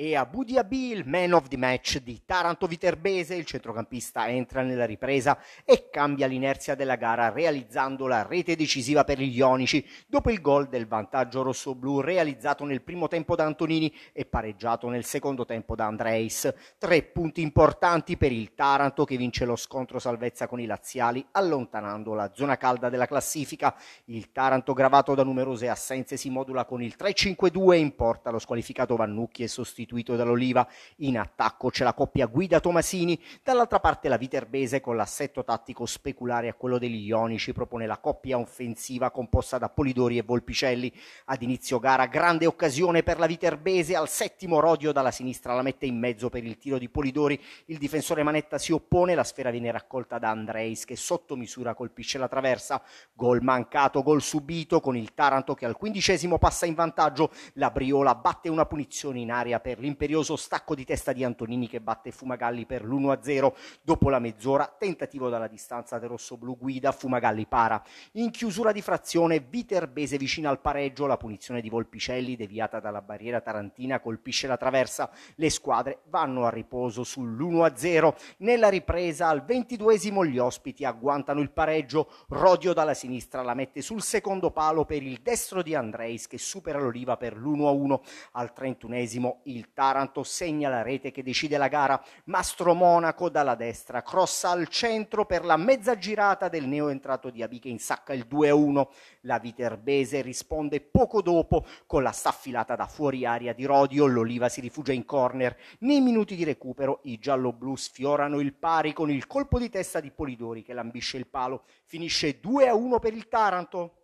e Abu Dhabi il man of the match di Taranto Viterbese, il centrocampista entra nella ripresa e cambia l'inerzia della gara realizzando la rete decisiva per gli ionici dopo il gol del vantaggio rossoblu realizzato nel primo tempo da Antonini e pareggiato nel secondo tempo da Andreis. Tre punti importanti per il Taranto che vince lo scontro salvezza con i laziali allontanando la zona calda della classifica. Il Taranto gravato da numerose assenze si modula con il 3-5-2 in porta lo squalificato Vannucchi e sostituito sostituito dall'Oliva. In attacco c'è la coppia Guida Tomasini, dall'altra parte la Viterbese con l'assetto tattico speculare a quello degli Ionici propone la coppia offensiva composta da Polidori e Volpicelli. Ad inizio gara grande occasione per la Viterbese, al settimo Rodio dalla sinistra la mette in mezzo per il tiro di Polidori, il difensore Manetta si oppone, la sfera viene raccolta da Andreis che sotto misura colpisce la traversa, gol mancato, gol subito con il Taranto che al quindicesimo passa in vantaggio, la Briola batte una punizione in aria per per l'imperioso stacco di testa di Antonini che batte Fumagalli per l'1-0 dopo la mezz'ora, tentativo dalla distanza del rosso-blu guida, Fumagalli para. In chiusura di frazione Viterbese vicino al pareggio, la punizione di Volpicelli deviata dalla barriera tarantina colpisce la traversa, le squadre vanno a riposo sull'1-0. Nella ripresa al 22esimo gli ospiti agguantano il pareggio, Rodio dalla sinistra la mette sul secondo palo per il destro di Andreis che supera l'Oliva per l'1-1. Al 31esimo il il Taranto segna la rete che decide la gara, Mastro Monaco dalla destra, crossa al centro per la mezza girata del neoentrato di Abi che insacca il 2-1. La Viterbese risponde poco dopo con la staffilata da fuori aria di Rodio, l'Oliva si rifugia in corner. Nei minuti di recupero i gialloblu sfiorano il pari con il colpo di testa di Polidori che lambisce il palo. Finisce 2-1 per il Taranto.